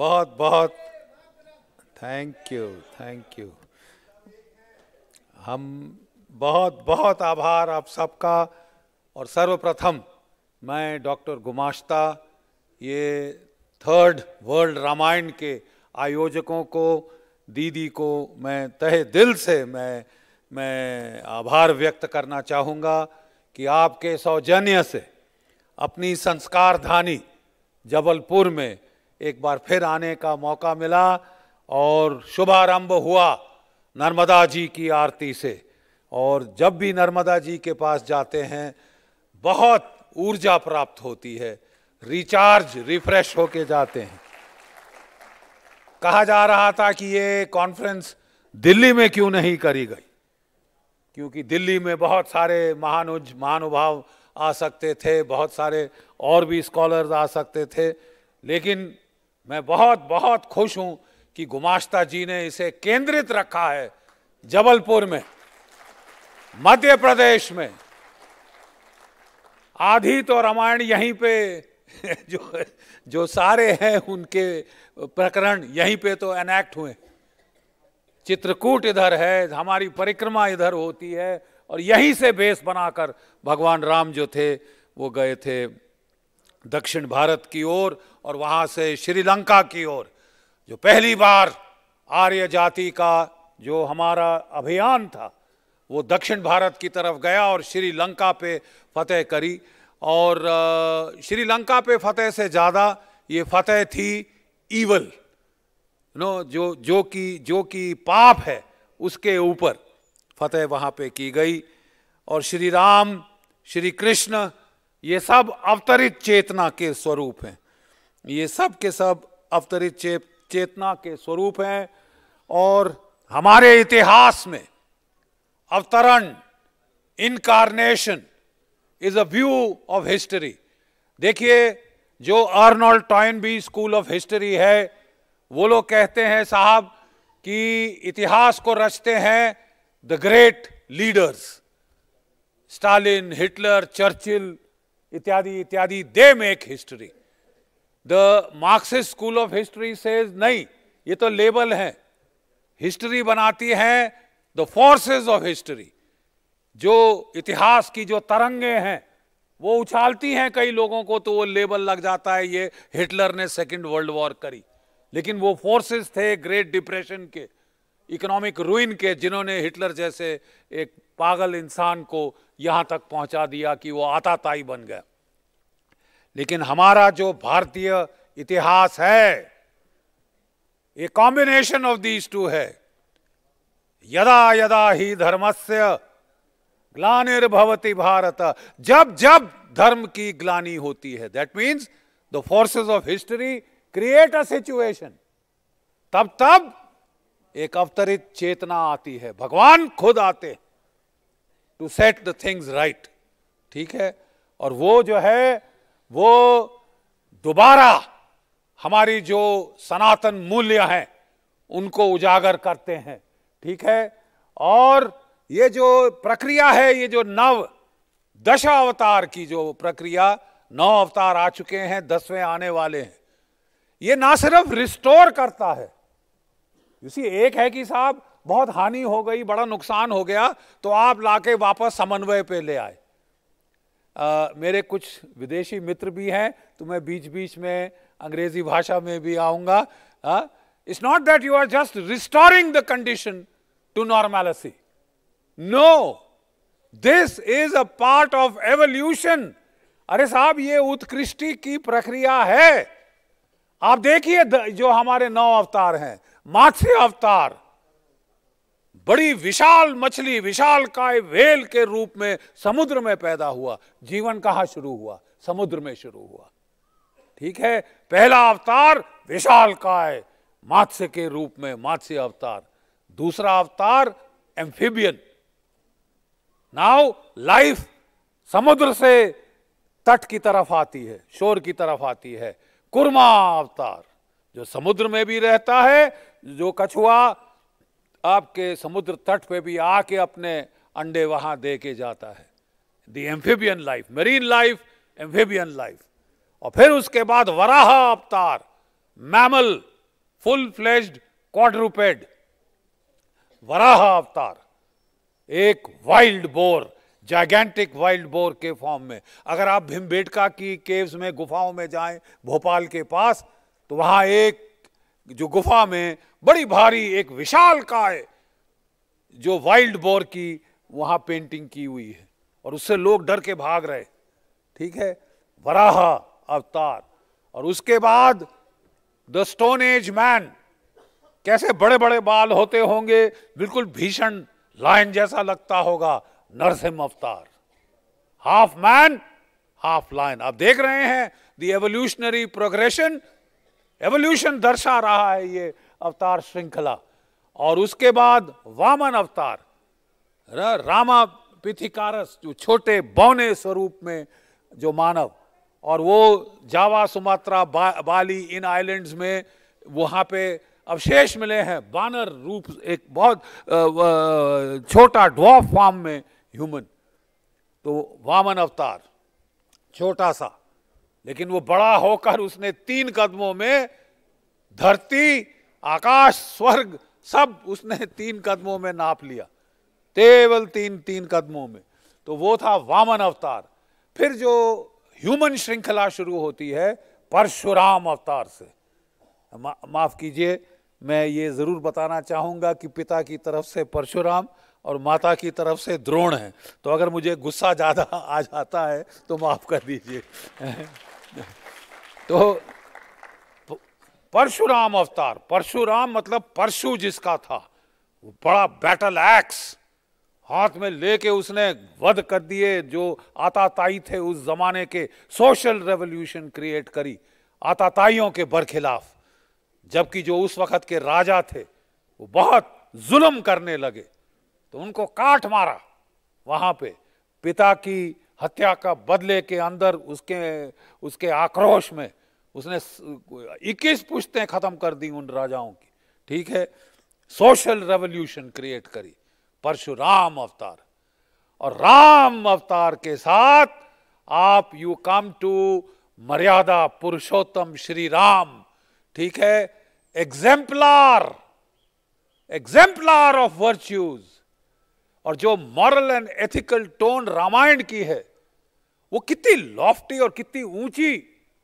बहुत बहुत thank you thank you हम बहुत बहुत आभार आप सबका और सर्वप्रथम मैं डॉक्टर गुमाश्ता ये थर्ड वर्ल्ड रामायण के आयोजकों को दीदी को मैं तहे दिल से मैं मैं आभार व्यक्त करना चाहूँगा कि आपके सौजन्य से अपनी संस्कारधानी जबलपुर में एक बार फिर आने का मौका मिला और शुभारंभ हुआ नर्मदा जी की आरती से और जब भी नर्मदा जी के पास जाते हैं बहुत ऊर्जा प्राप्त होती है रिचार्ज रिफ्रेश होके जाते हैं कहा जा रहा था कि ये कॉन्फ्रेंस दिल्ली में क्यों नहीं करी गई क्योंकि दिल्ली में बहुत सारे महानुज महानुभाव आ सकते थे बहुत सारे और भी स्कॉलर्स आ सकते थे लेकिन मैं बहुत बहुत खुश हूं कि गुमाश्ता जी ने इसे केंद्रित रखा है जबलपुर में मध्य प्रदेश में आधी तो रामायण यहीं पे जो जो सारे हैं उनके प्रकरण यहीं पे तो एनेक्ट हुए चित्रकूट इधर है हमारी परिक्रमा इधर होती है और यहीं से बेस बनाकर भगवान राम जो थे वो गए थे दक्षिण भारत की ओर और, और वहाँ से श्रीलंका की ओर जो पहली बार आर्य जाति का जो हमारा अभियान था वो दक्षिण भारत की तरफ गया और श्रीलंका पे फतेह करी और श्रीलंका पे फतेह से ज़्यादा ये फतेह थी ईवल नो जो जो कि जो कि पाप है उसके ऊपर फतेह वहाँ पे की गई और श्री राम श्री कृष्ण ये सब अवतरित चेतना के स्वरूप हैं ये सब के सब अवतरित चे, चेतना के स्वरूप हैं और हमारे इतिहास में अवतरण incarnation is a view of history देखिए जो अर्नोल्ड बी स्कूल ऑफ हिस्ट्री है वो लोग कहते हैं साहब कि इतिहास को रचते हैं the great leaders Stalin Hitler Churchill इत्यादि इत्यादि they make history the Marxist school of history says नहीं ये तो लेबल है हिस्ट्री बनाती है द फोर्सेज ऑफ हिस्ट्री जो इतिहास की जो तरंगे हैं वो उछालती हैं कई लोगों को तो वो लेबल लग जाता है ये हिटलर ने सेकेंड वर्ल्ड वॉर करी लेकिन वो फोर्सेस थे ग्रेट डिप्रेशन के इकोनॉमिक रूइन के जिन्होंने हिटलर जैसे एक पागल इंसान को यहाँ तक पहुँचा दिया कि वो आताताई बन गया लेकिन हमारा जो भारतीय इतिहास है ये कॉम्बिनेशन ऑफ दीज टू है यदा यदा ही धर्मस्य ग्लानिर्भवती भारत जब जब धर्म की ग्लानी होती है that means the forces of history create a situation तब तब एक अवतरित चेतना आती है भगवान खुद आते हैं to set the things right ठीक है और वो जो है वो दोबारा हमारी जो सनातन मूल्य हैं उनको उजागर करते हैं ठीक है और ये जो प्रक्रिया है ये जो नव दशा अवतार की जो प्रक्रिया नौ अवतार आ चुके हैं दसवें आने वाले हैं ये ना सिर्फ रिस्टोर करता है इसी एक है कि साहब बहुत हानि हो गई बड़ा नुकसान हो गया तो आप लाके वापस समन्वय पे ले आए आ, मेरे कुछ विदेशी मित्र भी हैं तो मैं बीच बीच में अंग्रेजी भाषा में भी आऊंगा it's not that you are just restoring the condition to normalcy no this is a part of evolution अरे साहब ये उत्कृष्टि की प्रक्रिया है आप देखिए जो हमारे नौ अवतार हैं मात्स्य अवतार बड़ी विशाल मछली विशाल काय वेल के रूप में समुद्र में पैदा हुआ जीवन कहा शुरू हुआ समुद्र में शुरू हुआ ठीक है पहला अवतार विशाल काय मात्स्य के रूप में मात्स्य अवतार दूसरा अवतार एम्फिबियन नाउ लाइफ समुद्र से तट की तरफ आती है शोर की तरफ आती है कुर्मा अवतार जो समुद्र में भी रहता है जो कछुआ आपके समुद्र तट पे भी आके अपने अंडे वहाँ दे के जाता है the amphibian life marine life amphibian life और फिर उसके बाद Varaha avatar mammal full fledged quadruped Varaha avatar एक wild boar gigantic wild boar के फॉर्म में अगर आप भीमबेटका की केव्स में गुफाओं में जाएं भोपाल के पास तो वहाँ एक जो गुफा में बड़ी भारी एक विशाल काय जो वाइल्ड बोर की वहां पेंटिंग की हुई है और उससे लोग डर के भाग रहे ठीक है वराह अवतार और उसके बाद द स्टोन एज मैन कैसे बड़े बड़े बाल होते होंगे बिल्कुल भीषण लायन जैसा लगता होगा नरसिम अवतार हाफ मैन हाफ लाइन आप देख रहे हैं द एवोल्यूशनरी प्रोग्रेशन एवोल्यूशन दर्शा रहा है ये अवतार श्रृंखला और उसके बाद वामन अवतार रामा पिथिकारस जो छोटे बौने स्वरूप में जो मानव और वो जावा सुमात्रा बा, बाली इन आइलैंड्स में वहाँ पे अवशेष मिले हैं बानर रूप एक बहुत छोटा ड्वॉफ फॉर्म में ह्यूमन तो वामन अवतार छोटा सा लेकिन वो बड़ा होकर उसने तीन कदमों में धरती आकाश स्वर्ग सब उसने तीन कदमों में नाप लिया केवल तीन तीन कदमों में तो वो था वामन अवतार फिर जो ह्यूमन श्रृंखला शुरू होती है परशुराम अवतार से मा, माफ कीजिए मैं ये जरूर बताना चाहूंगा कि पिता की तरफ से परशुराम और माता की तरफ से द्रोण है तो अगर मुझे गुस्सा ज़्यादा आ जाता है तो माफ़ कर दीजिए तो परशुराम अवतार परशुराम मतलब परशु जिसका था वो बड़ा बैटल एक्स हाथ में लेके उसने वध कर दिए जो आताताई थे उस जमाने के सोशल रेवोल्यूशन क्रिएट करी आताताइयों के बरखिलाफ जबकि जो उस वक्त के राजा थे वो बहुत जुल्म करने लगे तो उनको काट मारा वहां पे पिता की हत्या का बदले के अंदर उसके उसके आक्रोश में उसने 21 पुश्तें ख़त्म कर दी उन राजाओं की ठीक है सोशल रेवोल्यूशन क्रिएट करी परशुराम अवतार और राम अवतार के साथ आप यू कम टू मर्यादा पुरुषोत्तम श्री राम ठीक है एग्जेम्पलार एग्जेम्पलार ऑफ वर्च्यूज और जो moral and ethical tone Ramayana की है वो कितनी लॉफ्टी और कितनी ऊंची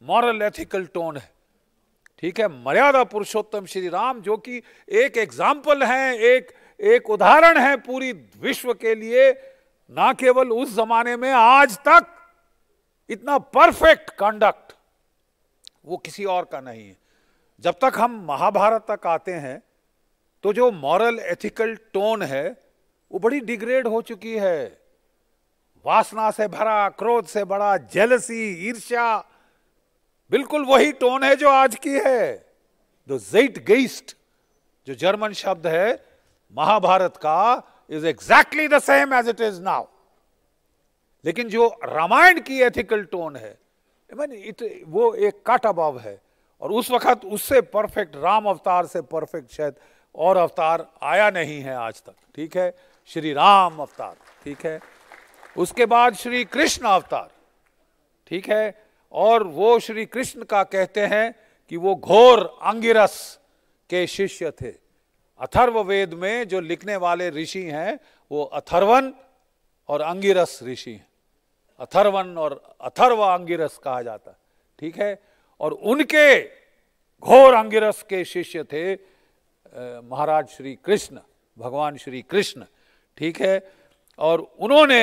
मॉरल एथिकल टोन है ठीक है मर्यादा पुरुषोत्तम श्री राम जो कि एक एग्जाम्पल है एक एक उदाहरण है पूरी विश्व के लिए ना केवल उस जमाने में आज तक इतना परफेक्ट कंडक्ट वो किसी और का नहीं है जब तक हम महाभारत तक आते हैं तो जो मॉरल एथिकल टोन है वो बड़ी डिग्रेड हो चुकी है वासना से भरा क्रोध से बड़ा जेलसी ईर्ष्या बिल्कुल वही टोन है जो आज की है द जेट गेस्ट जो जर्मन शब्द है महाभारत का is exactly the same as it is now लेकिन जो रामायण की एथिकल टोन है इट वो एक कट अबव है और उस वक्त उससे परफेक्ट राम अवतार से परफेक्ट शायद और अवतार आया नहीं है आज तक ठीक है श्री राम अवतार ठीक है उसके बाद श्री कृष्ण अवतार ठीक है और वो श्री कृष्ण का कहते हैं कि वो घोर अंगिरस के शिष्य थे अथर्व वेद में जो लिखने वाले ऋषि हैं वो अथर्वन और अंगिरस ऋषि हैं अथर्वन और अथर्व अंगिरस कहा जाता ठीक है और उनके घोर अंगिरस के शिष्य थे महाराज श्री कृष्ण भगवान श्री कृष्ण ठीक है और उन्होंने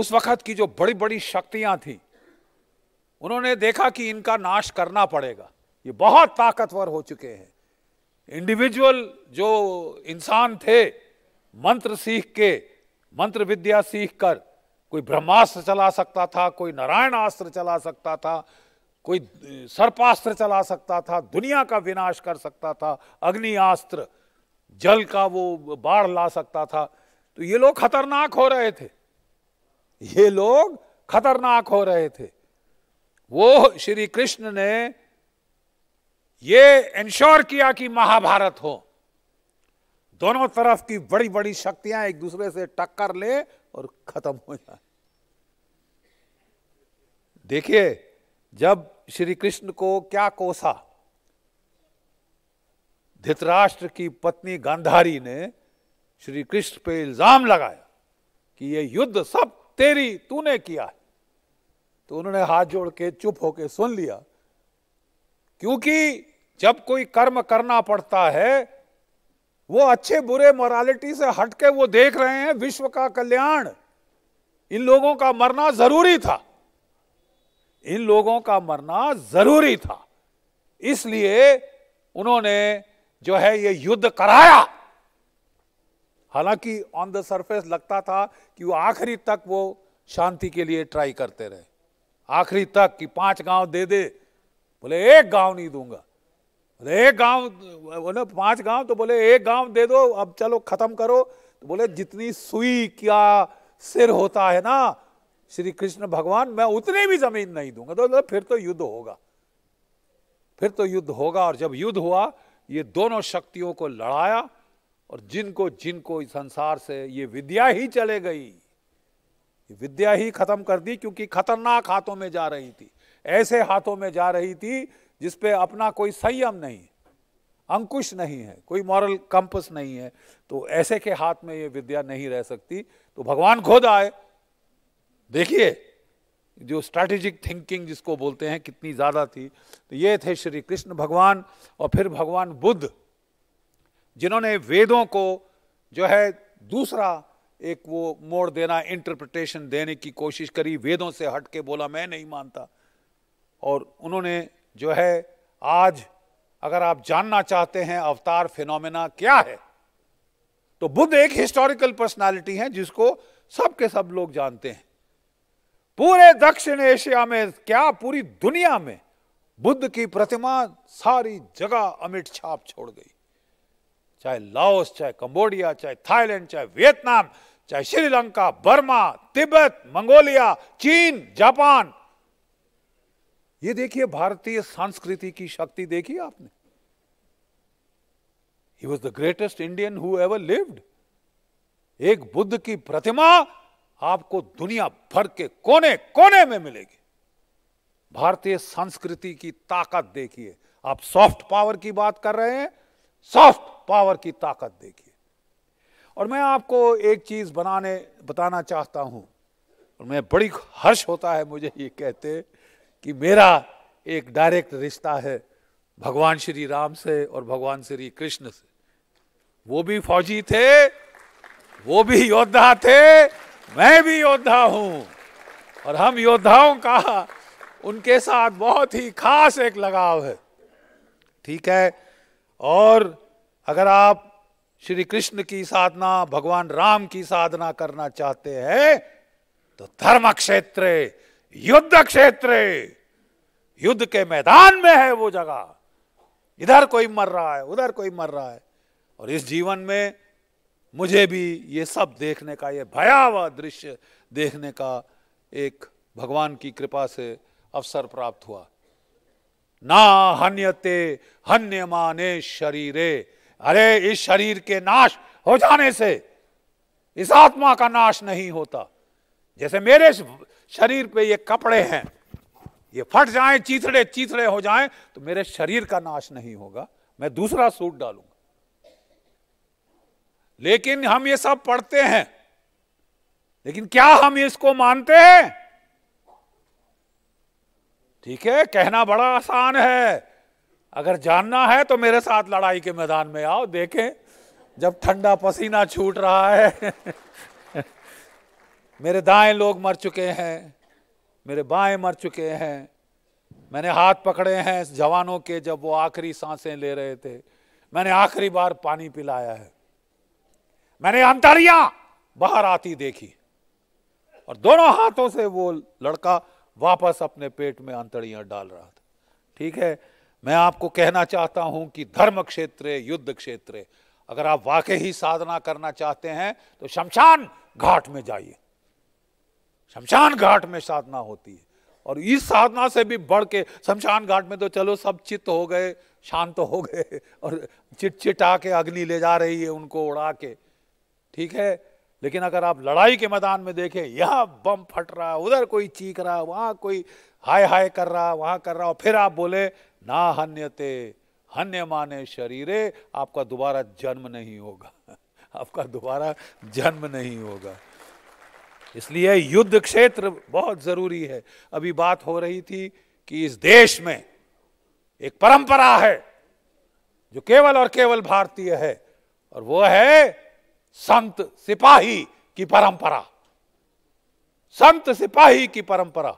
उस वक्त की जो बड़ी बड़ी शक्तियां थीं उन्होंने देखा कि इनका नाश करना पड़ेगा ये बहुत ताकतवर हो चुके हैं इंडिविजुअल जो इंसान थे मंत्र सीख के मंत्र विद्या सीख कर कोई ब्रह्मास्त्र चला सकता था कोई नारायण अस्त्र चला सकता था कोई सर्पास्त्र चला सकता था दुनिया का विनाश कर सकता था अग्नि अस्त्र जल का वो बाढ़ ला सकता था तो ये लोग खतरनाक हो रहे थे ये लोग खतरनाक हो रहे थे वो श्री कृष्ण ने ये इंश्योर किया कि महाभारत हो दोनों तरफ की बड़ी बड़ी शक्तियां एक दूसरे से टक्कर ले और खत्म हो जाए देखिए जब श्री कृष्ण को क्या कोसा धृतराष्ट्र की पत्नी गांधारी ने श्री कृष्ण पे इल्जाम लगाया कि ये युद्ध सब तेरी तूने किया है तो उन्होंने हाथ जोड़ के चुप होके सुन लिया क्योंकि जब कोई कर्म करना पड़ता है वो अच्छे बुरे मोरालिटी से हटके वो देख रहे हैं विश्व का कल्याण इन लोगों का मरना जरूरी था इन लोगों का मरना जरूरी था इसलिए उन्होंने जो है ये युद्ध कराया हालांकि ऑन द सरफेस लगता था कि वो आखिरी तक वो शांति के लिए ट्राई करते रहे आखिरी तक कि पांच गांव दे दे बोले एक गांव नहीं दूंगा बोले एक गांव बोले पांच गांव तो बोले एक गांव दे दो अब चलो खत्म करो तो बोले जितनी सुई क्या सिर होता है ना श्री कृष्ण भगवान मैं उतनी भी जमीन नहीं दूंगा तो, तो फिर तो युद्ध होगा फिर तो युद्ध होगा और जब युद्ध हुआ ये दोनों शक्तियों को लड़ाया और जिनको जिनको संसार से ये विद्या ही चले गई विद्या ही खत्म कर दी क्योंकि खतरनाक हाथों में जा रही थी ऐसे हाथों में जा रही थी जिसपे अपना कोई संयम नहीं अंकुश नहीं है कोई मॉरल कंपस नहीं है तो ऐसे के हाथ में ये विद्या नहीं रह सकती तो भगवान खुद आए देखिए जो स्ट्रैटेजिक थिंकिंग जिसको बोलते हैं कितनी ज़्यादा थी तो ये थे श्री कृष्ण भगवान और फिर भगवान बुद्ध जिन्होंने वेदों को जो है दूसरा एक वो मोड़ देना इंटरप्रटेशन देने की कोशिश करी वेदों से हट के बोला मैं नहीं मानता और उन्होंने जो है आज अगर आप जानना चाहते हैं अवतार फिनोमेना क्या है तो बुद्ध एक हिस्टोरिकल पर्सनालिटी है जिसको सबके सब लोग जानते हैं पूरे दक्षिण एशिया में क्या पूरी दुनिया में बुद्ध की प्रतिमा सारी जगह अमिट छाप छोड़ गई चाहे लाओस चाहे कंबोडिया चाहे थाईलैंड चाहे वियतनाम चाहे श्रीलंका बर्मा तिब्बत मंगोलिया चीन जापान ये देखिए भारतीय संस्कृति की शक्ति देखी आपने he was the greatest Indian who ever lived एक बुद्ध की प्रतिमा आपको दुनिया भर के कोने कोने में मिलेगी भारतीय संस्कृति की ताकत देखिए आप सॉफ्ट पावर की बात कर रहे हैं सॉफ्ट पावर की ताकत देखिए और मैं आपको एक चीज़ बनाने बताना चाहता हूं और मैं बड़ी हर्ष होता है मुझे ये कहते कि मेरा एक डायरेक्ट रिश्ता है भगवान श्री राम से और भगवान श्री कृष्ण से वो भी फौजी थे वो भी योद्धा थे मैं भी योद्धा हूं और हम योद्धाओं का उनके साथ बहुत ही खास एक लगाव है ठीक है और अगर आप श्री कृष्ण की साधना भगवान राम की साधना करना चाहते हैं तो धर्म क्षेत्र युद्ध क्षेत्र युद्ध के मैदान में है वो जगह इधर कोई मर रहा है उधर कोई मर रहा है और इस जीवन में मुझे भी ये सब देखने का ये भयावह दृश्य देखने का एक भगवान की कृपा से अवसर प्राप्त हुआ ना हन्यते हन्य माने शरीर अरे इस शरीर के नाश हो जाने से इस आत्मा का नाश नहीं होता जैसे मेरे शरीर पे ये कपड़े हैं ये फट जाएं चीथड़े चीथड़े हो जाएं तो मेरे शरीर का नाश नहीं होगा मैं दूसरा सूट डालूंगा लेकिन हम ये सब पढ़ते हैं लेकिन क्या हम इसको मानते हैं ठीक है कहना बड़ा आसान है अगर जानना है तो मेरे साथ लड़ाई के मैदान में आओ देखें जब ठंडा पसीना छूट रहा है मेरे दाएं लोग मर चुके हैं मेरे बाएं मर चुके हैं मैंने हाथ पकड़े हैं जवानों के जब वो आखिरी सांसें ले रहे थे मैंने आखिरी बार पानी पिलाया है मैंने अंतरिया बाहर आती देखी और दोनों हाथों से वो लड़का वापस अपने पेट में अंतरिया डाल रहा था ठीक है मैं आपको कहना चाहता हूं कि धर्म क्षेत्र युद्ध क्षेत्र अगर आप वाकई ही साधना करना चाहते हैं तो शमशान घाट में जाइए शमशान घाट में साधना होती है और इस साधना से भी बढ़ के शमशान घाट में तो चलो सब चित्त हो गए शांत तो हो गए और चिट चिट आके अग्नि ले जा रही है उनको उड़ा के ठीक है लेकिन अगर आप लड़ाई के मैदान में देखें यह बम फट रहा उधर कोई चीख रहा है वहां कोई हाय हाय कर रहा वहां कर रहा और फिर आप बोले ना हन्यते हन्य माने शरीरे आपका दोबारा जन्म नहीं होगा आपका दोबारा जन्म नहीं होगा इसलिए युद्ध क्षेत्र बहुत जरूरी है अभी बात हो रही थी कि इस देश में एक परंपरा है जो केवल और केवल भारतीय है और वो है संत सिपाही की परंपरा संत सिपाही की परंपरा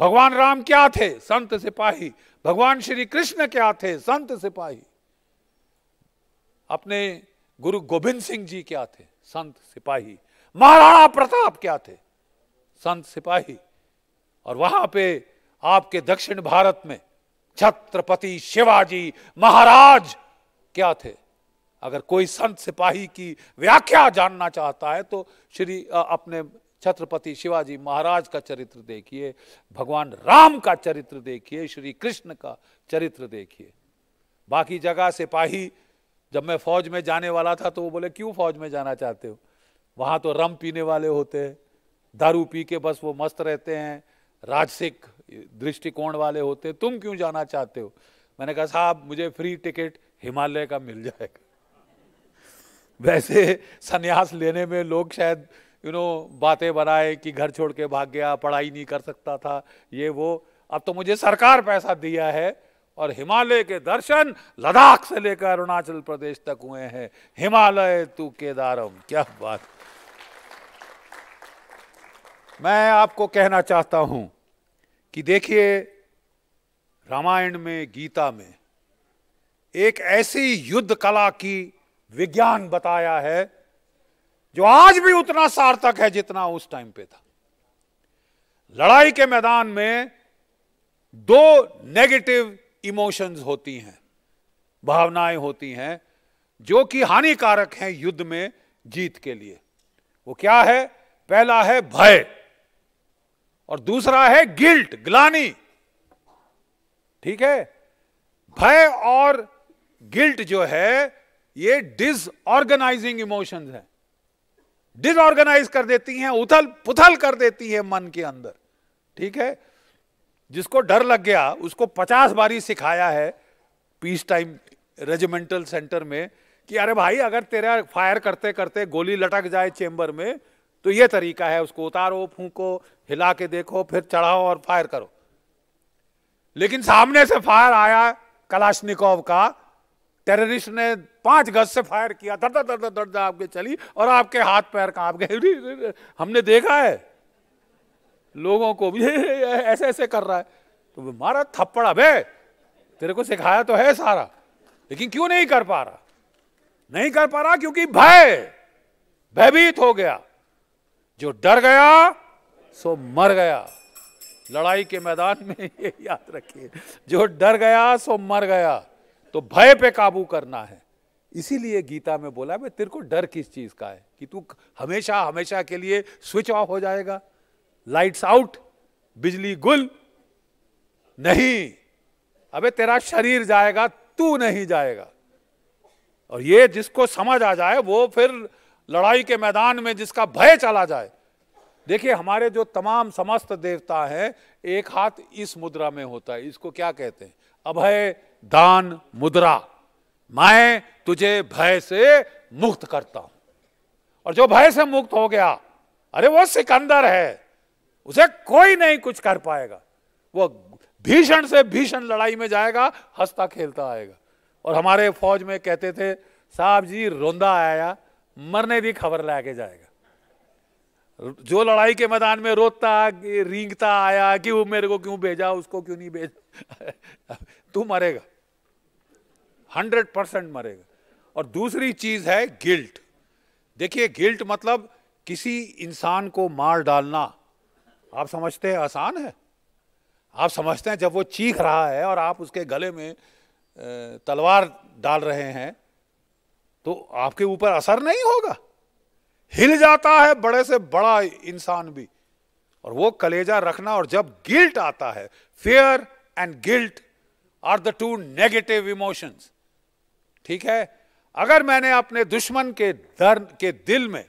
भगवान राम क्या थे संत सिपाही भगवान श्री कृष्ण क्या थे संत सिपाही अपने गुरु गोविंद सिंह जी क्या थे संत सिपाही महाराणा प्रताप क्या थे संत सिपाही और वहां पे आपके दक्षिण भारत में छत्रपति शिवाजी महाराज क्या थे अगर कोई संत सिपाही की व्याख्या जानना चाहता है तो श्री अपने छत्रपति शिवाजी महाराज का चरित्र देखिए भगवान राम का चरित्र देखिए श्री कृष्ण का चरित्र देखिए बाकी जगह सिपाही जब मैं फौज में जाने वाला था तो वो बोले क्यों फौज में जाना चाहते हो वहाँ तो रम पीने वाले होते हैं दारू पी के बस वो मस्त रहते हैं राजसिक दृष्टिकोण वाले होते हैं तुम क्यों जाना चाहते हो मैंने कहा साहब मुझे फ्री टिकट हिमालय का मिल जाएगा वैसे सन्यास लेने में लोग शायद यू नो बातें बनाए कि घर छोड़ के भाग गया पढ़ाई नहीं कर सकता था ये वो अब तो मुझे सरकार पैसा दिया है और हिमालय के दर्शन लद्दाख से लेकर अरुणाचल प्रदेश तक हुए हैं हिमालय तू केदारम क्या बात मैं आपको कहना चाहता हूं कि देखिए रामायण में गीता में एक ऐसी युद्ध कला की विज्ञान बताया है जो आज भी उतना सार्थक है जितना उस टाइम पे था लड़ाई के मैदान में दो नेगेटिव इमोशंस होती हैं भावनाएं होती हैं जो कि हानिकारक हैं युद्ध में जीत के लिए वो क्या है पहला है भय और दूसरा है गिल्ट ग्लानी ठीक है भय और गिल्ट जो है ये डिसऑर्गेनाइजिंग इमोशंस है डिसऑर्गेनाइज कर देती हैं उथल पुथल कर देती है मन के अंदर ठीक है जिसको डर लग गया उसको पचास बारी सिखाया है पीस टाइम रेजिमेंटल सेंटर में कि अरे भाई अगर तेरा फायर करते करते गोली लटक जाए चेंबर में तो ये तरीका है उसको उतारो फूको हिला के देखो फिर चढ़ाओ और फायर करो लेकिन सामने से फायर आया कलाशनिकोव का टेररिस्ट ने पांच गज से फायर किया धड़ धड़ धड़ आपके चली और आपके हाथ पैर कांप गए हमने देखा है लोगों को भी ऐसे ऐसे कर रहा है तो मारा थप्पड़ अबे तेरे को सिखाया तो है सारा लेकिन क्यों नहीं कर पा रहा नहीं कर पा रहा क्योंकि भय भयभीत हो गया जो डर गया सो मर गया लड़ाई के मैदान में ये याद रखिए जो डर गया सो मर गया तो भय पे काबू करना है इसीलिए गीता में बोला भाई तेरे को डर किस चीज़ का है कि तू हमेशा हमेशा के लिए स्विच ऑफ हो जाएगा लाइट्स आउट बिजली गुल नहीं अबे तेरा शरीर जाएगा तू नहीं जाएगा और ये जिसको समझ आ जाए वो फिर लड़ाई के मैदान में जिसका भय चला जाए देखिए हमारे जो तमाम समस्त देवता हैं एक हाथ इस मुद्रा में होता है इसको क्या कहते हैं अभय दान मुद्रा मैं तुझे भय से मुक्त करता हूं और जो भय से मुक्त हो गया अरे वो सिकंदर है उसे कोई नहीं कुछ कर पाएगा वो भीषण से भीषण लड़ाई में जाएगा हंसता खेलता आएगा और हमारे फौज में कहते थे साहब जी रोंदा आया मरने की खबर लेके जाएगा जो लड़ाई के मैदान में रोता रींगता आया कि वो मेरे को क्यों भेजा उसको क्यों नहीं भेजा तू मरेगा हंड्रेड परसेंट मरेगा और दूसरी चीज़ है गिल्ट देखिए गिल्ट मतलब किसी इंसान को मार डालना आप समझते हैं आसान है आप समझते हैं जब वो चीख रहा है और आप उसके गले में तलवार डाल रहे हैं तो आपके ऊपर असर नहीं होगा हिल जाता है बड़े से बड़ा इंसान भी और वो कलेजा रखना और जब गिल्ट आता है fear and guilt are the two negative emotions ठीक है अगर मैंने अपने दुश्मन के दर के दिल में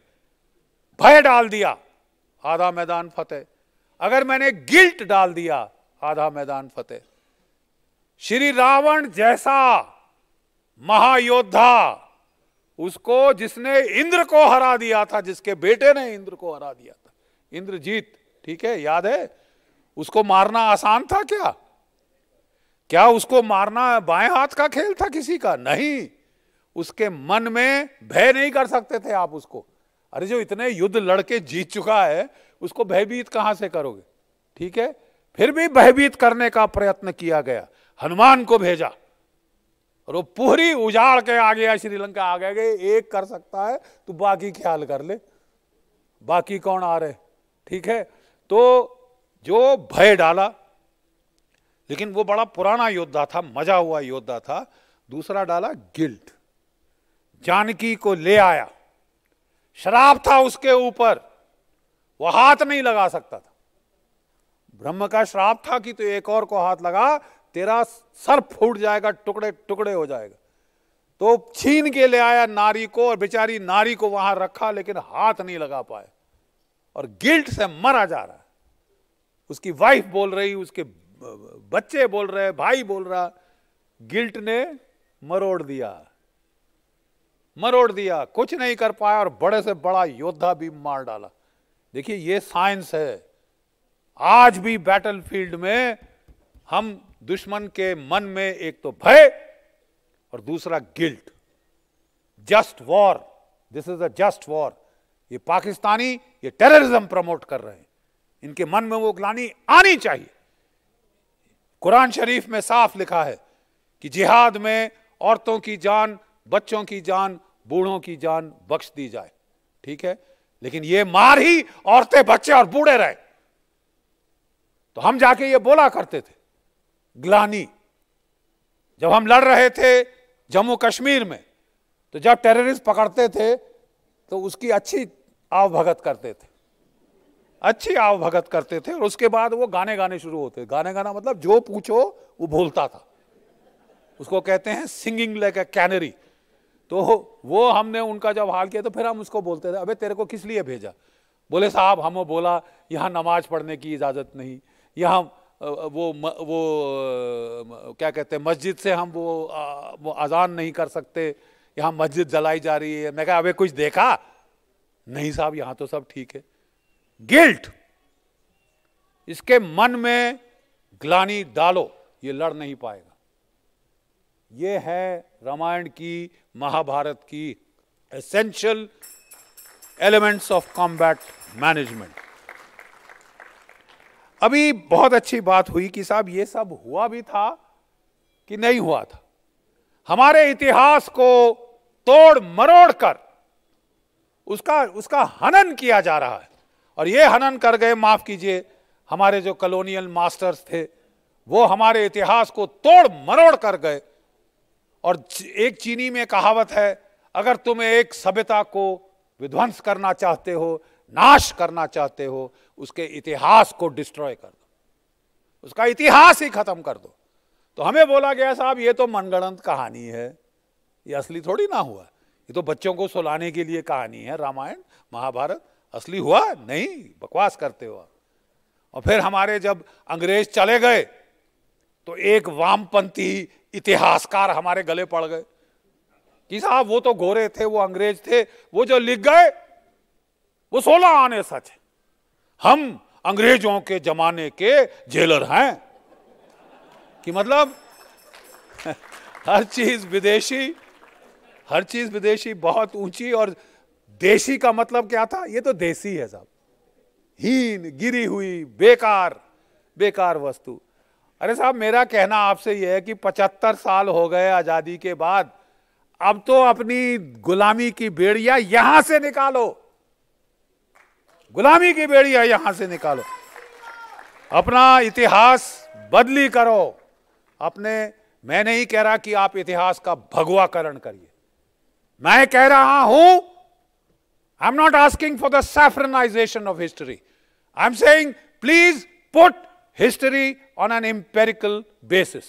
भय डाल दिया आधा मैदान फतेह अगर मैंने गिल्ट डाल दिया आधा मैदान फतेह श्री रावण जैसा महायोद्धा उसको जिसने इंद्र को हरा दिया था जिसके बेटे ने इंद्र को हरा दिया था इंद्रजीत ठीक है याद है उसको मारना आसान था क्या क्या उसको मारना बाएं हाथ का खेल था किसी का नहीं उसके मन में भय नहीं कर सकते थे आप उसको अरे जो इतने युद्ध लड़के जीत चुका है उसको भयभीत कहां से करोगे ठीक है फिर भी भयभीत करने का प्रयत्न किया गया हनुमान को भेजा और वो पूरी उजाड़ के आ गया श्रीलंका आ गया एक कर सकता है तो बाकी ख्याल कर ले बाकी कौन आ रहे ठीक है तो जो भय डाला लेकिन वो बड़ा पुराना योद्धा था मजा हुआ योद्धा था दूसरा डाला गिल्ट जानकी को ले आया शराब था उसके ऊपर वो हाथ नहीं लगा सकता था ब्रह्म का श्राप था कि तो एक और को हाथ लगा तेरा सर फूट जाएगा टुकड़े टुकड़े हो जाएगा तो छीन के ले आया नारी को और बेचारी नारी को वहां रखा लेकिन हाथ नहीं लगा पाए और गिल्ट से मरा जा रहा है उसकी वाइफ बोल रही उसके बच्चे बोल रहे भाई बोल रहा गिल्ट ने मरोड़ दिया मरोड़ दिया कुछ नहीं कर पाया और बड़े से बड़ा योद्धा भी मार डाला देखिए ये साइंस है आज भी बैटलफील्ड में हम दुश्मन के मन में एक तो भय और दूसरा guilt just war this is a just war ये पाकिस्तानी ये टेररिज्म प्रमोट कर रहे हैं इनके मन में वो ग्लानी आनी चाहिए कुरान शरीफ में साफ लिखा है कि जिहाद में औरतों की जान बच्चों की जान बूढ़ों की जान बख्श दी जाए ठीक है लेकिन ये मार ही औरतें बच्चे और बूढ़े रहे तो हम जाके ये बोला करते थे ग्लानी जब हम लड़ रहे थे जम्मू कश्मीर में तो जब टेररिस्ट पकड़ते थे तो उसकी अच्छी आवभगत करते थे अच्छी आव भगत करते थे और उसके बाद वो गाने गाने शुरू होते गाने गाना मतलब जो पूछो वो बोलता था उसको कहते हैं सिंगिंग लाइक ए कैनरी तो वो हमने उनका जब हाल किया तो फिर हम उसको बोलते थे अबे तेरे को किस लिए भेजा बोले साहब हम बोला यहाँ नमाज पढ़ने की इजाज़त नहीं यहाँ वो म, वो क्या कहते हैं मस्जिद से हम वो आ, वो अजान नहीं कर सकते यहाँ मस्जिद जलाई जा रही है मैं कहा अबे कुछ देखा नहीं साहब यहाँ तो सब ठीक है गिल्ट इसके मन में ग्लानी डालो ये लड़ नहीं पाएगा ये है रामायण की महाभारत की essential elements of combat management अभी बहुत अच्छी बात हुई कि साहब ये सब हुआ भी था कि नहीं हुआ था हमारे इतिहास को तोड़ मरोड़ कर उसका उसका हनन किया जा रहा है और ये हनन कर गए माफ़ कीजिए हमारे जो कॉलोनियल मास्टर्स थे वो हमारे इतिहास को तोड़ मरोड़ कर गए और एक चीनी में कहावत है अगर तुम एक सभ्यता को विध्वंस करना चाहते हो नाश करना चाहते हो उसके इतिहास को डिस्ट्रॉय कर दो उसका इतिहास ही खत्म कर दो तो हमें बोला गया साहब ये तो मनगणंत कहानी है ये असली थोड़ी ना हुआ ये तो बच्चों को सुलाने के लिए कहानी है रामायण महाभारत असली हुआ नहीं बकवास करते हुआ और फिर हमारे जब अंग्रेज चले गए तो एक वामपंथी इतिहासकार हमारे गले पड़ गए कि साहब वो तो गोरे थे वो अंग्रेज थे वो जो लिख गए वो सोलह आने सच हम अंग्रेजों के जमाने के जेलर हैं कि मतलब हर चीज विदेशी हर चीज विदेशी बहुत ऊंची और देशी का मतलब क्या था ये तो देसी है साहब हीन गिरी हुई बेकार बेकार वस्तु अरे साहब मेरा कहना आपसे यह है कि पचहत्तर साल हो गए आज़ादी के बाद अब तो अपनी गुलामी की बेड़िया यहां से निकालो गुलामी की बेड़िया यहां से निकालो अपना इतिहास बदली करो अपने मैं नहीं कह रहा कि आप इतिहास का भगवाकरण करिए मैं कह रहा हूं I'm not asking for the saffronization of history. I'm saying, please put history on an empirical basis.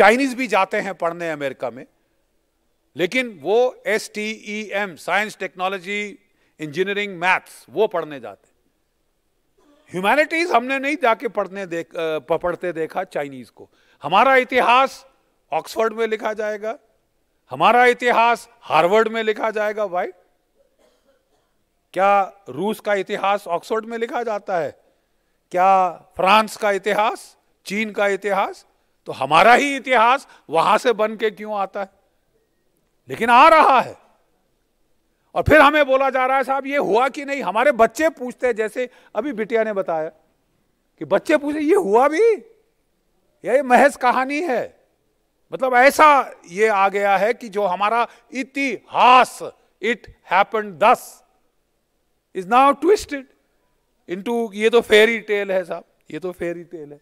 Chinese भी जाते हैं पढ़ने अमेरिका में लेकिन वो S T E M science technology engineering maths वो पढ़ने जाते ह्यूमैनिटीज हमने नहीं जाके पढ़ने देख पढ़ते देखा चाइनीज को हमारा इतिहास ऑक्सफर्ड में लिखा जाएगा हमारा इतिहास हार्वर्ड में लिखा जाएगा वाइट क्या रूस का इतिहास ऑक्सफोर्ड में लिखा जाता है क्या फ्रांस का इतिहास चीन का इतिहास तो हमारा ही इतिहास वहां से बन के क्यों आता है लेकिन आ रहा है और फिर हमें बोला जा रहा है साहब ये हुआ कि नहीं हमारे बच्चे पूछते हैं जैसे अभी बिटिया ने बताया कि बच्चे पूछे ये हुआ भी ये महज कहानी है मतलब ऐसा ये आ गया है कि जो हमारा इतिहास it happen thus is now twisted into ये तो फेरी टेल है साहब ये तो फेरी टेल है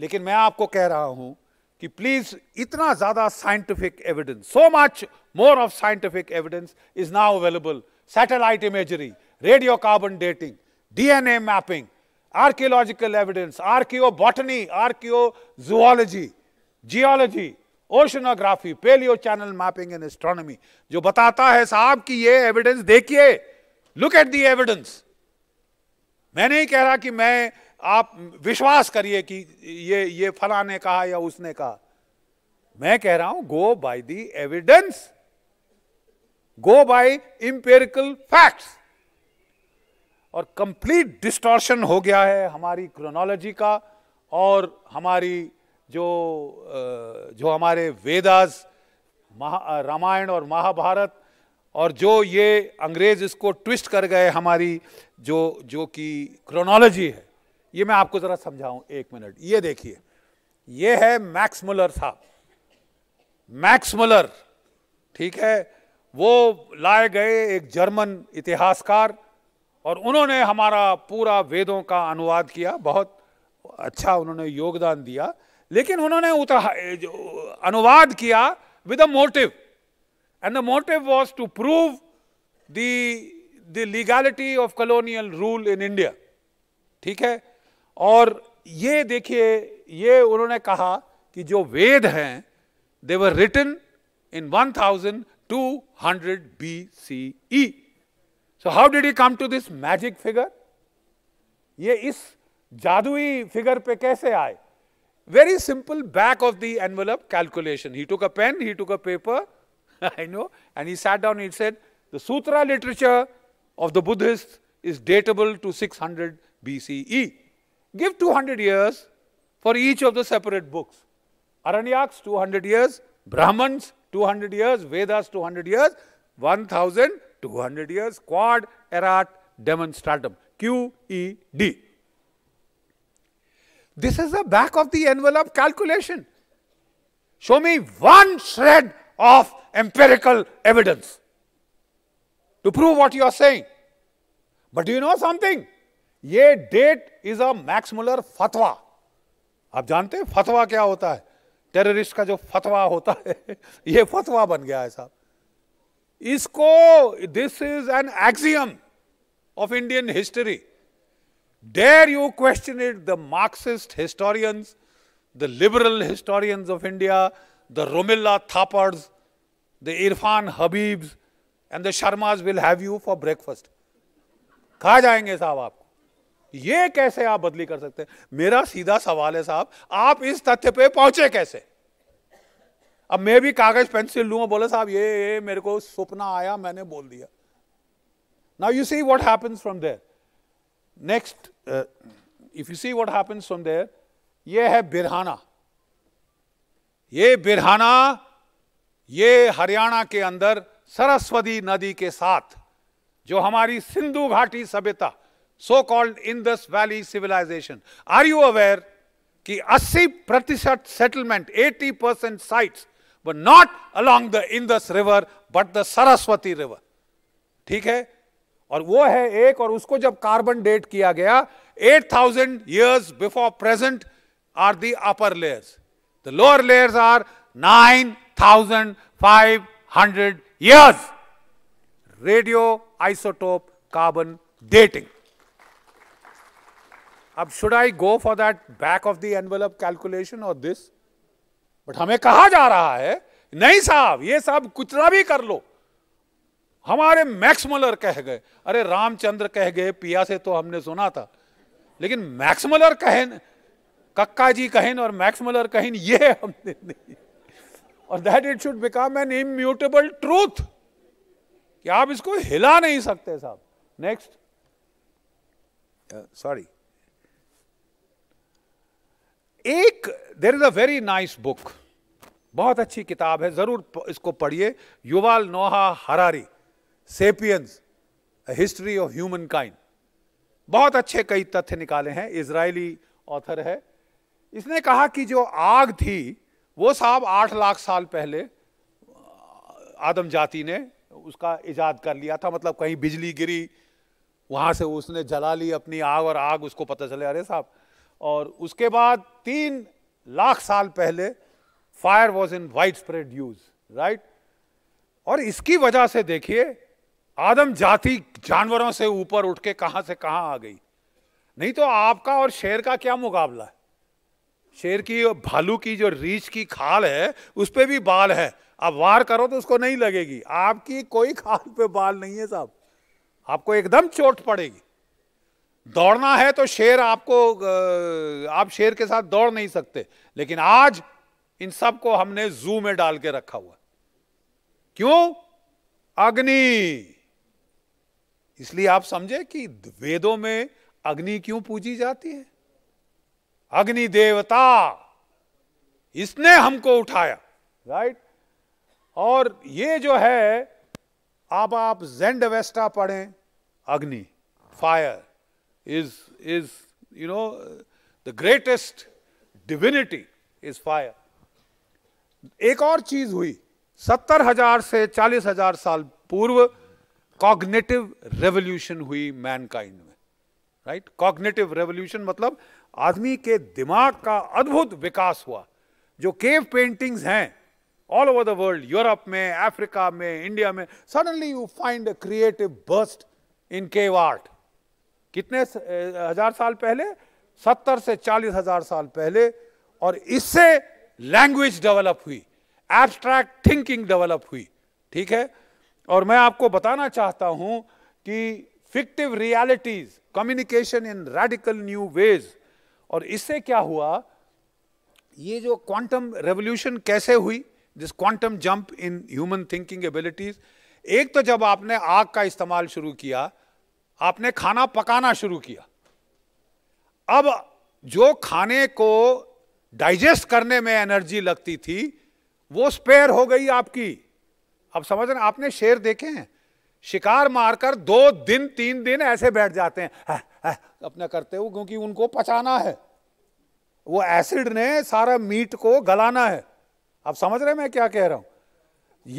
लेकिन मैं आपको कह रहा हूं कि प्लीज इतना ज्यादा scientific evidence so much more of scientific evidence is now available satellite imagery radio carbon dating DNA mapping archaeological evidence archaeobotany archaeozoology geology oceanography paleo channel mapping and astronomy जो बताता है साहब कि ये evidence देखिए look at the evidence मैं नहीं कह रहा कि मैं आप विश्वास करिए कि ये ये फला ने कहा या उसने कहा मैं कह रहा हूं go by the evidence go by empirical facts और कंप्लीट डिस्टॉर्शन हो गया है हमारी क्रोनोलॉजी का और हमारी जो जो हमारे वेदास रामायण और महाभारत और जो ये अंग्रेज़ इसको ट्विस्ट कर गए हमारी जो जो कि क्रोनोलॉजी है ये मैं आपको ज़रा समझाऊं एक मिनट ये देखिए ये है मैक्स मुलर साहब मैक्स मुलर ठीक है वो लाए गए एक जर्मन इतिहासकार और उन्होंने हमारा पूरा वेदों का अनुवाद किया बहुत अच्छा उन्होंने योगदान दिया लेकिन उन्होंने उतरा अनुवाद किया with a motive And the motive was to prove the, the legality of colonial rule in India. theek hai aur ye dekhiye ye unhone kaha ki jo ved hain they were written in 1200 BCE. So how did he come to this magic figure? ye is जादुई figure पे कैसे आए? Very simple back of the envelope calculation. He took a pen, he took a paper, I know. And he sat down and he said, the sutra literature of the Buddhists is datable to 600 BCE. Give 200 years for each of the separate books. Aranyaks, 200 years. Brahmans, 200 years. Vedas, 200 years. 1200 years. Quad erat demonstratum. QED. This is the back of the envelope calculation. Show me one shred of empirical evidence to prove what you are saying. But do you know something? ये date is a max फतवा आप जानते हैं फतवा क्या होता है terrorist का जो फतवा होता है ये फतवा बन गया है साहब इसको this is an axiom of Indian history dare you question it the Marxist historians the liberal historians of India the Romilla Thapards, the Irfan Habibs, and the Sharmas will have you for breakfast. खा जाएंगे साहब आपको ये कैसे आप बदली कर सकते हैं मेरा सीधा सवाल है साहब आप इस तथ्य पे पहुंचे कैसे अब मैं भी कागज पेंसिल लू बोले साहब ये, ये मेरे को सपना आया मैंने बोल दिया now you see what happens from there next if you see what happens from there ये है बिरहाना ये बिरहाना ये हरियाणा के अंदर सरस्वती नदी के साथ जो हमारी सिंधु घाटी सभ्यता so called Indus valley civilization are you aware कि 80 प्रतिशत settlement 80 percent sites were not along the Indus river but the Saraswati river ठीक है और वो है एक और उसको जब कार्बन डेट किया गया 8000 years before present are the upper layers The lower layers are 9,500 years. radio isotope carbon dating. ab should I go for that back of the envelope calculation or this? But hame kaha ja raha hai nahi sahab ye sab कुछ ना भी कर लो हमारे Max Muller कह गए अरे रामचंद्र कह गए पिया से तो हमने सुना था लेकिन मैक्स मुलर कहे कक्का जी कहन और मैक्स कहें कहिन ये हमने नहीं और that it should become an immutable truth कि आप इसको हिला नहीं सकते साहब नेक्स्ट सॉरी uh, एक there is a very nice book बहुत अच्छी किताब है जरूर इसको पढ़िए Yuval Noah Harari Sapiens history of humankind बहुत अच्छे कई तथ्य निकाले हैं इसराइली ऑथर है इसने कहा कि जो आग थी वो साहब आठ लाख साल पहले आदम जाति ने उसका इजाद कर लिया था मतलब कहीं बिजली गिरी वहाँ से उसने जला ली अपनी आग और आग उसको पता चले अरे साहब और उसके बाद तीन लाख साल पहले fire was in widespread use right और इसकी वजह से देखिए आदम जाति जानवरों से ऊपर उठ के कहाँ से कहाँ आ गई नहीं तो आपका और शेर का क्या मुकाबला है शेर की और भालू की जो रीछ की खाल है उस पर भी बाल है आप वार करो तो उसको नहीं लगेगी आपकी कोई खाल पे बाल नहीं है साहब आपको एकदम चोट पड़ेगी दौड़ना है तो शेर आपको आप शेर के साथ दौड़ नहीं सकते लेकिन आज इन सब को हमने जू में डाल के रखा हुआ क्यों अग्नि इसलिए आप समझे कि वेदों में अग्नि क्यों पूजी जाती है अग्नि देवता इसने हमको उठाया राइट और ये जो है अब आप जेंड वेस्टा पढ़ें Agni fire is is you know the greatest divinity is fire एक और चीज हुई सत्तर हजार से चालीस हजार साल पूर्व कॉग्नेटिव रेवोल्यूशन हुई मैनकाइंड में राइट कॉग्नेटिव रेवोल्यूशन मतलब आदमी के दिमाग का अद्भुत विकास हुआ जो केव पेंटिंग्स हैं all over the world Europe में अफ्रीका में इंडिया में suddenly you find a creative burst in cave art कितने हजार साल पहले सत्तर से चालीस हजार साल पहले और इससे लैंग्वेज डेवलप हुई एब्स्ट्रैक्ट थिंकिंग डेवलप हुई ठीक है और मैं आपको बताना चाहता हूं कि fictive realities communication in radical new ways और इससे क्या हुआ ये जो क्वांटम रेवोल्यूशन कैसे हुई this quantum jump in human thinking abilities एक तो जब आपने आग का इस्तेमाल शुरू किया आपने खाना पकाना शुरू किया अब जो खाने को डाइजेस्ट करने में एनर्जी लगती थी वो स्पेयर हो गई आपकी अब समझ रहे आपने शेर देखे हैं शिकार मारकर दो दिन तीन दिन ऐसे बैठ जाते हैं हाँ, अपना करते हो क्योंकि उनको पचाना है वो एसिड ने सारा मीट को गलाना है आप समझ रहे हैं मैं क्या कह रहा हूं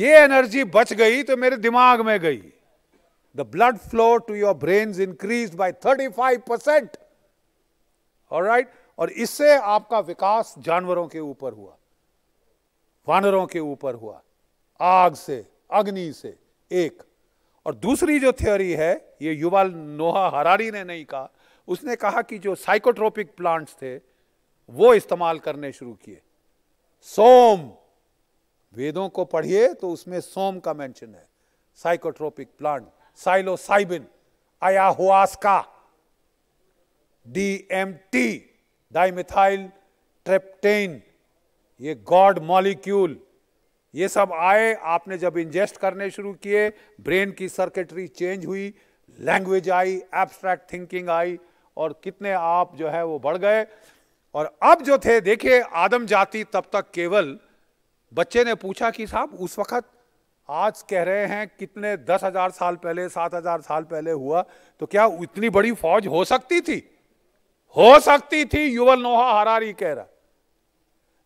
ये एनर्जी बच गई तो मेरे दिमाग में गई the blood flow to your brain increase by 35 percent और राइट और इससे आपका विकास जानवरों के ऊपर हुआ वानरों के ऊपर हुआ आग से अग्नि से एक और दूसरी जो थ्योरी है ये युवाल नोहा हरारी ने नहीं कहा उसने कहा कि जो साइकोट्रोपिक प्लांट्स थे वो इस्तेमाल करने शुरू किए सोम वेदों को पढ़िए तो उसमें सोम का मेंशन है psychotropic plant psilocybin D M T dimethyl tryptamine ये गॉड मॉलिक्यूल ये सब आए आपने जब इंजेस्ट करने शुरू किए ब्रेन की सर्किटरी चेंज हुई लैंग्वेज आई एब्स्ट्रैक्ट थिंकिंग आई और कितने आप जो है वो बढ़ गए और अब जो थे देखिए आदम जाति तब तक केवल बच्चे ने पूछा कि साहब उस वक्त आज कह रहे हैं कितने दस हजार साल पहले सात हजार साल पहले हुआ तो क्या इतनी बड़ी फौज हो सकती थी हो सकती थी युवल नोहा हरारी कह रहा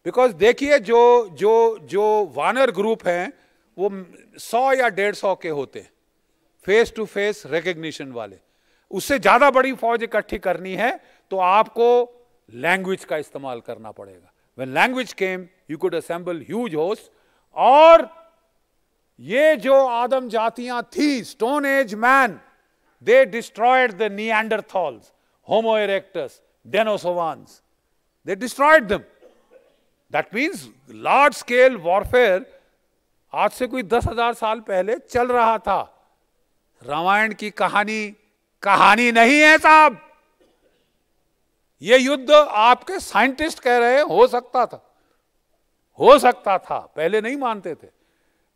बिकॉज देखिए जो जो जो वानर ग्रुप हैं वो सौ या डेढ़ सौ के होते हैं फेस टू फेस रिकग्निशन वाले उससे ज़्यादा बड़ी फौज इकट्ठी करनी है तो आपको लैंग्वेज का इस्तेमाल करना पड़ेगा when language came you could assemble huge host और ये जो आदम जातियां थी stone age man they destroyed the Neanderthals homo homo erectus Denisovans they destroyed them that means large scale warfare आज से कोई दस हजार साल पहले चल रहा था रामायण की कहानी कहानी नहीं है साहब यह युद्ध आपके साइंटिस्ट कह रहे हैं हो सकता था हो सकता था पहले नहीं मानते थे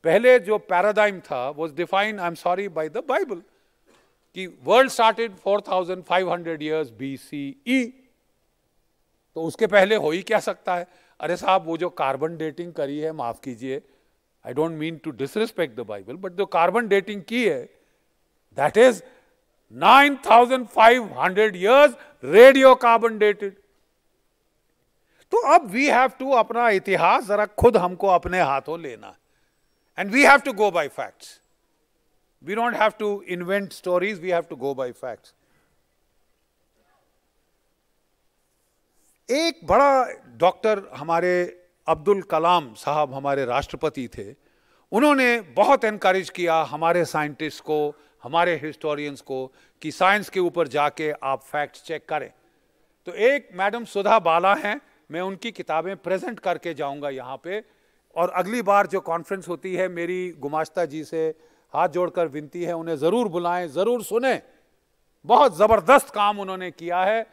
पहले जो पैराडाइम था was defined I am sorry by the Bible कि वर्ल्ड स्टार्टेड 4500 इयर्स बीसीई तो उसके पहले हो ही क्या सकता है अरे साहब वो जो कार्बन डेटिंग करी है माफ़ कीजिए I don't mean to disrespect the Bible but जो कार्बन डेटिंग की है that is 9,500 years radio carbon dated तो अब वी हैव टू अपना इतिहास जरा खुद हमको अपने हाथों लेना and we have to go by facts we don't have to invent stories we have to go by facts एक बड़ा डॉक्टर हमारे अब्दुल कलाम साहब हमारे राष्ट्रपति थे उन्होंने बहुत इनक्रेज किया हमारे साइंटिस्ट को हमारे हिस्टोरियंस को कि साइंस के ऊपर जाके आप फैक्ट चेक करें तो एक मैडम सुधा बाला हैं मैं उनकी किताबें प्रेजेंट करके जाऊंगा यहाँ पे और अगली बार जो कॉन्फ्रेंस होती है मेरी गुमाश्ता जी से हाथ जोड़कर विनती है उन्हें ज़रूर बुलाएं ज़रूर सुने बहुत ज़बरदस्त काम उन्होंने किया है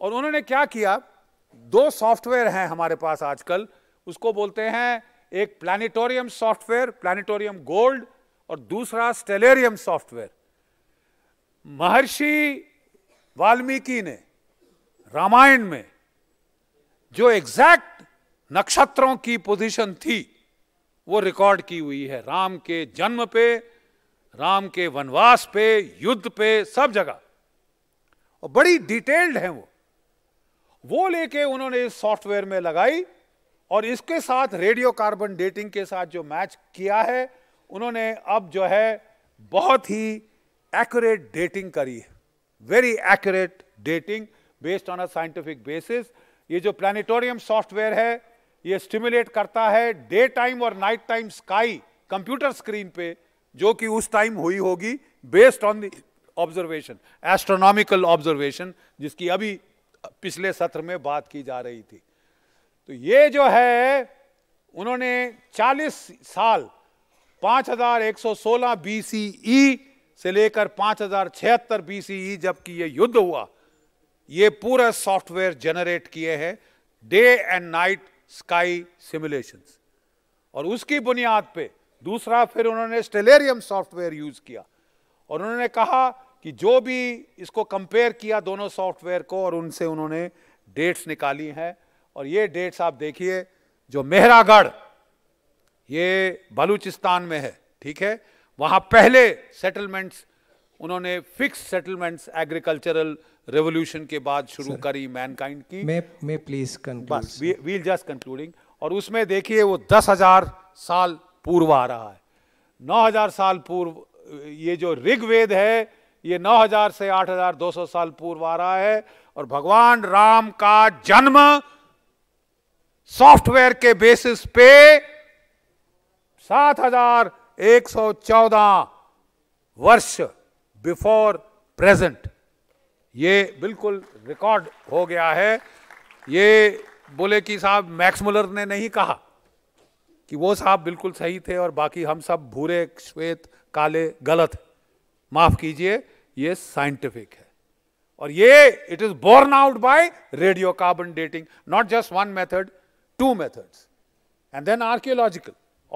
और उन्होंने क्या किया दो सॉफ्टवेयर हैं हमारे पास आजकल उसको बोलते हैं एक प्लानिटोरियम सॉफ्टवेयर प्लानिटोरियम गोल्ड और दूसरा स्टेलेरियम सॉफ्टवेयर महर्षि वाल्मीकि ने रामायण में जो एग्जैक्ट नक्षत्रों की पोजीशन थी वो रिकॉर्ड की हुई है राम के जन्म पे राम के वनवास पे युद्ध पे सब जगह और बड़ी डिटेल्ड है वो वो लेके उन्होंने इस सॉफ्टवेयर में लगाई और इसके साथ रेडियो कार्बन डेटिंग के साथ जो मैच किया है उन्होंने अब जो है बहुत ही एक्यूरेट डेटिंग करी है very accurate dating based on a scientific basis ये जो प्लानिटोरियम सॉफ्टवेयर है ये स्टिमुलेट करता है डे टाइम और night time sky computer screen पे जो कि उस टाइम हुई होगी based on the observation astronomical observation जिसकी अभी पिछले सत्र में बात की जा रही थी तो ये जो है उन्होंने 40 साल 5116 बीसीई से लेकर छिहत्तर बीसीई जबकि ये युद्ध हुआ ये पूरा सॉफ्टवेयर जनरेट किए हैं day and night sky simulations और उसकी बुनियाद पे दूसरा फिर उन्होंने स्टेलेरियम सॉफ्टवेयर यूज किया और उन्होंने कहा कि जो भी इसको कंपेयर किया दोनों सॉफ्टवेयर को और उनसे उन्होंने डेट्स निकाली हैं और ये डेट्स आप देखिए जो मेहरागढ़ ये बलूचिस्तान में है ठीक है वहाँ पहले सेटलमेंट्स उन्होंने फिक्स सेटलमेंट्स एग्रीकल्चरल रेवोल्यूशन के बाद शुरू करी मैनकाइंड की मैं मैं प्लीज वी जस्ट कंक्लूडिंग और उसमें देखिए वो दस हजार साल पूर्व आ रहा है नौ हजार साल पूर्व ये जो ऋग्वेद है ये 9000 से 8200 साल पूर्व आ रहा है और भगवान राम का जन्म सॉफ्टवेयर के बेसिस पे 7114 वर्ष बिफोर प्रेजेंट ये बिल्कुल रिकॉर्ड हो गया है ये बोले कि साहब मैक्स मुलर ने नहीं कहा कि वो साहब बिल्कुल सही थे और बाकी हम सब भूरे श्वेत काले गलत माफ कीजिए ये साइंटिफिक है और ये it is born out by radio carbon dating not just one method two methods and then archaeological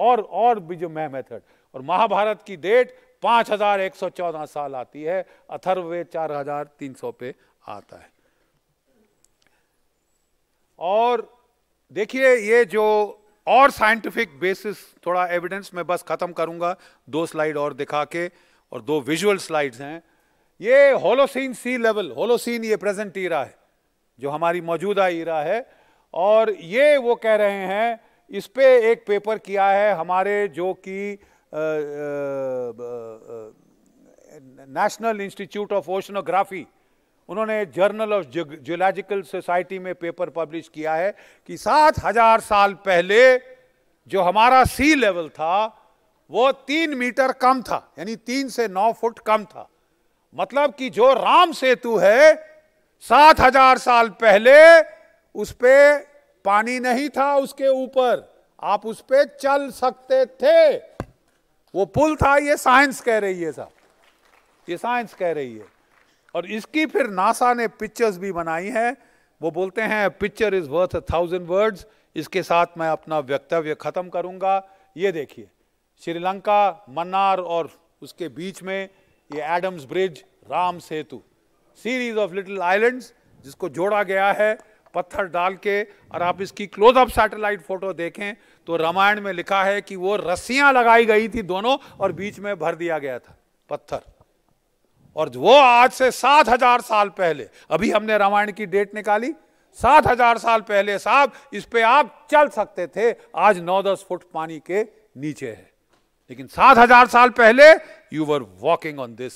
और और भी जो मैं मेथड और महाभारत की डेट 5114 साल आती है अथर्ववेद 4300 पे आता है और देखिए ये जो और साइंटिफिक बेसिस थोड़ा एविडेंस मैं बस खत्म करूंगा दो स्लाइड और दिखा के और दो विजुअल स्लाइड्स हैं ये होलोसीन सी लेवल होलोसीन ये प्रेजेंट ईरा है जो हमारी मौजूदा ईरा है और ये वो कह रहे हैं इस पे एक पेपर किया है हमारे जो कि नेशनल इंस्टीट्यूट ऑफ ओशनोग्राफी उन्होंने जर्नल ऑफ जियोलॉजिकल सोसाइटी में पेपर पब्लिश किया है कि सात हजार साल पहले जो हमारा सी लेवल था वो तीन मीटर कम था यानी तीन से नौ फुट कम था मतलब कि जो राम सेतु है सात हजार साल पहले उस पर पानी नहीं था उसके ऊपर आप उस पर चल सकते थे वो पुल था ये साइंस कह रही है साहब ये साइंस कह रही है और इसकी फिर नासा ने पिक्चर्स भी बनाई हैं वो बोलते हैं picture is worth a thousand words इसके साथ मैं अपना वक्तव्य खत्म करूंगा ये देखिए श्रीलंका मन्नार और उसके बीच में ये Adam's Bridge Ram Setu series of little islands जिसको जोड़ा गया है पत्थर डाल के और आप इसकी क्लोजअप सैटेलाइट फोटो देखें तो रामायण में लिखा है कि वो रस्सियां लगाई गई थी दोनों और बीच में भर दिया गया था पत्थर और वो आज से सात हजार साल पहले अभी हमने रामायण की डेट निकाली सात हजार साल पहले साहब इस पे आप चल सकते थे आज नौ दस फुट पानी के नीचे है लेकिन सात हजार साल पहले you were walking on this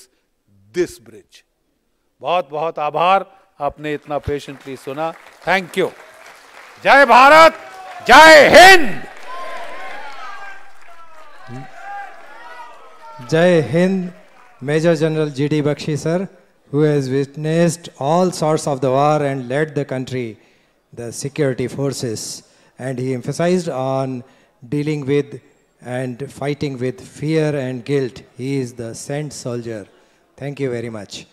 this bridge बहुत बहुत आभार आपने इतना पेशेंटली सुना थैंक यू जय भारत जय हिंद जय Hind major general G D Bakshi sir who has witnessed all sorts of the war and led the country the security forces and he emphasise on dealing with and fighting with fear and guilt. He is the sent soldier. Thank you very much.